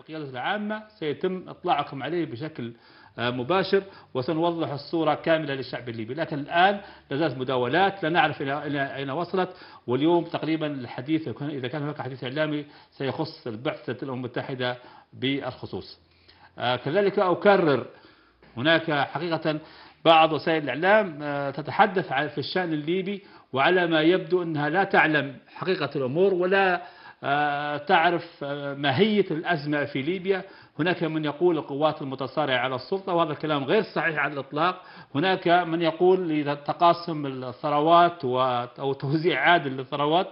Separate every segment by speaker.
Speaker 1: القيادة العامة سيتم إطلاعكم عليه بشكل آه، مباشر وسنوضح الصورة كاملة للشعب الليبي لكن الآن لازالت مداولات لا نعرف إلى أين وصلت واليوم تقريبا الحديث إذا كان هناك حديث إعلامي سيخص البعثة الأمم المتحدة بالخصوص آه، كذلك أكرر هناك حقيقة بعض وسائل الإعلام آه، تتحدث في الشأن الليبي وعلى ما يبدو أنها لا تعلم حقيقة الأمور ولا آه، تعرف آه، ماهية الأزمة في ليبيا هناك من يقول القوات المتصارعة على السلطة وهذا الكلام غير صحيح على الإطلاق هناك من يقول تقاسم الثروات أو توزيع عادل للثروات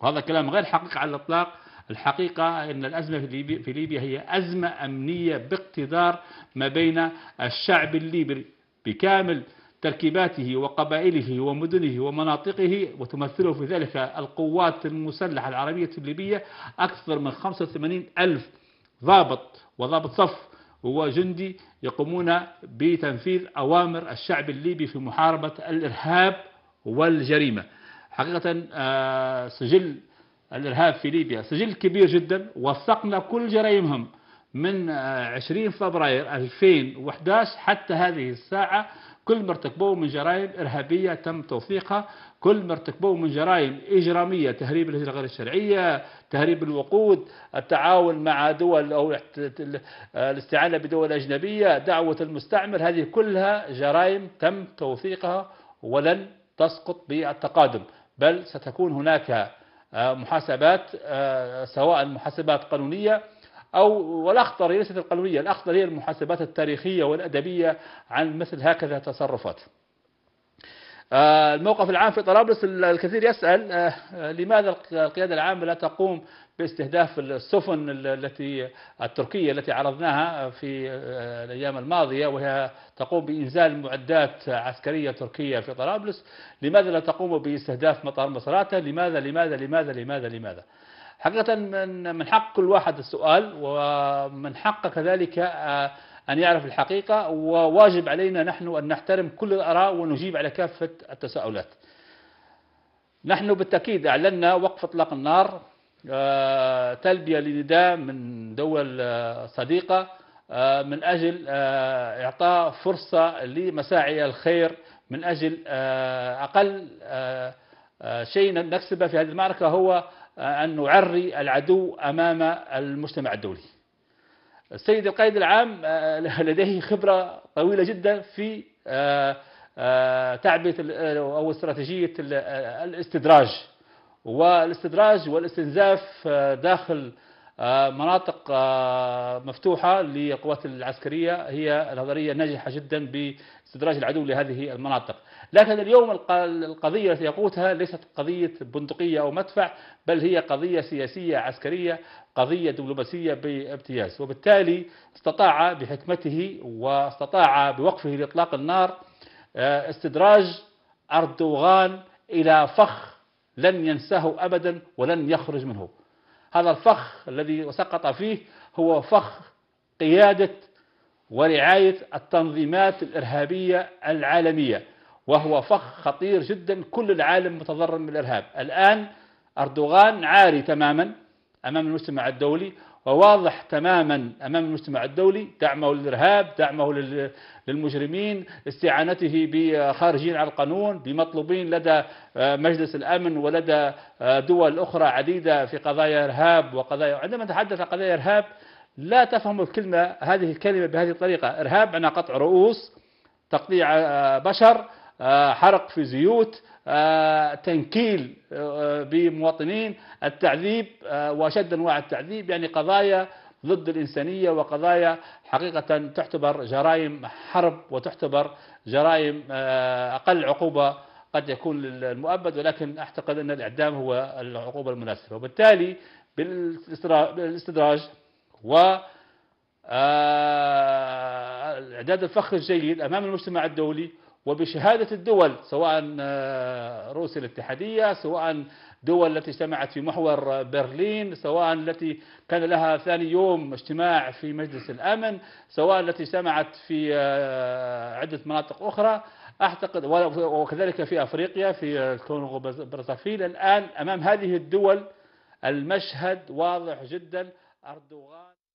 Speaker 1: وهذا كلام غير حقيقي على الإطلاق الحقيقة أن الأزمة في في ليبيا هي أزمة أمنية باقتدار ما بين الشعب الليبي بكامل تركيباته وقبائله ومدنه ومناطقه وتمثله في ذلك القوات المسلحة العربية الليبية أكثر من 85 ألف ضابط وضابط صف وجندي يقومون بتنفيذ أوامر الشعب الليبي في محاربة الإرهاب والجريمة حقيقة آه، سجل الإرهاب في ليبيا سجل كبير جدا وثقنا كل جرائمهم من 20 آه، فبراير 2011 حتى هذه الساعة كل ما ارتكبوه من جرائم إرهابية تم توثيقها كل ما ارتكبوه من جرائم إجرامية تهريب الهجرة غير الشرعية تهريب الوقود التعاون مع دول أو الاستعانة بدول أجنبية دعوة المستعمر هذه كلها جرائم تم توثيقها ولن تسقط بالتقادم بل ستكون هناك آه، محاسبات آه، سواء محاسبات قانونية أو والأخطر ليست القانونية الأخطر هي المحاسبات التاريخية والأدبية عن مثل هكذا تصرفات آه، الموقف العام في طرابلس الكثير يسأل آه، لماذا القيادة العامة لا تقوم باستهداف السفن التي التركية التي عرضناها في آه، الأيام الماضية وهي تقوم بإنزال معدات عسكرية تركية في طرابلس لماذا لا تقوم باستهداف مطار مصراتة لماذا لماذا لماذا لماذا لماذا, لماذا حقيقة من حق كل واحد السؤال ومن حقه كذلك آه، أن يعرف الحقيقة وواجب علينا نحن أن نحترم كل الآراء ونجيب على كافة التساؤلات نحن بالتأكيد أعلنا وقف إطلاق النار آه، تلبية لنداء من دول آه، صديقة من أجل إعطاء فرصة لمساعي الخير من أجل أقل شيء نكسبه في هذه المعركة هو أن نعري العدو أمام المجتمع الدولي السيد القائد العام آه، لديه خبرة طويلة جدا في آه، آه، تعبئة أو استراتيجية الاستدراج والاستدراج والاستنزاف داخل آه، مناطق آه، مفتوحة للقوات العسكرية هي الهضرية ناجحة جدا باستدراج العدو لهذه المناطق لكن اليوم القضية التي يقوتها ليست قضية بندقية أو مدفع بل هي قضية سياسية عسكرية قضية دبلوماسية بامتياز وبالتالي استطاع بحكمته واستطاع بوقفه لإطلاق النار آه، استدراج أردوغان إلى فخ لن ينساه أبدا ولن يخرج منه هذا الفخ الذي سقط فيه هو فخ قيادة ورعاية التنظيمات الإرهابية العالمية وهو فخ خطير جدا كل العالم متضرر من الإرهاب الآن أردوغان عاري تماما أمام المجتمع الدولي وواضح تماما أمام المجتمع الدولي دعمه للإرهاب دعمه للمجرمين استعانته بخارجين عن القانون بمطلوبين لدى آه، مجلس الأمن ولدى آه، دول أخرى عديدة في قضايا إرهاب وقضايا عندما نتحدث عن قضايا إرهاب لا تفهم الكلمة هذه الكلمة بهذه الطريقة إرهاب أنا قطع رؤوس تقطيع آه، بشر آه، حرق في زيوت آه، تنكيل آه، بمواطنين التعذيب واشد انواع التعذيب يعني قضايا ضد الإنسانية وقضايا حقيقة تعتبر جرائم حرب وتعتبر جرائم أقل عقوبة قد يكون للمؤبد ولكن أعتقد أن الإعدام هو العقوبة المناسبة وبالتالي بالاستدراج و إعداد الفخ الجيد أمام المجتمع الدولي وبشهادة الدول سواء آه، روسيا الاتحادية سواء دول التي اجتمعت في محور برلين سواء التي كان لها ثاني يوم اجتماع في مجلس الأمن سواء التي اجتمعت في آه، عدة مناطق أخرى أعتقد وكذلك في أفريقيا في الكونغو برزافيل الآن أمام هذه الدول المشهد واضح جدا أردوغان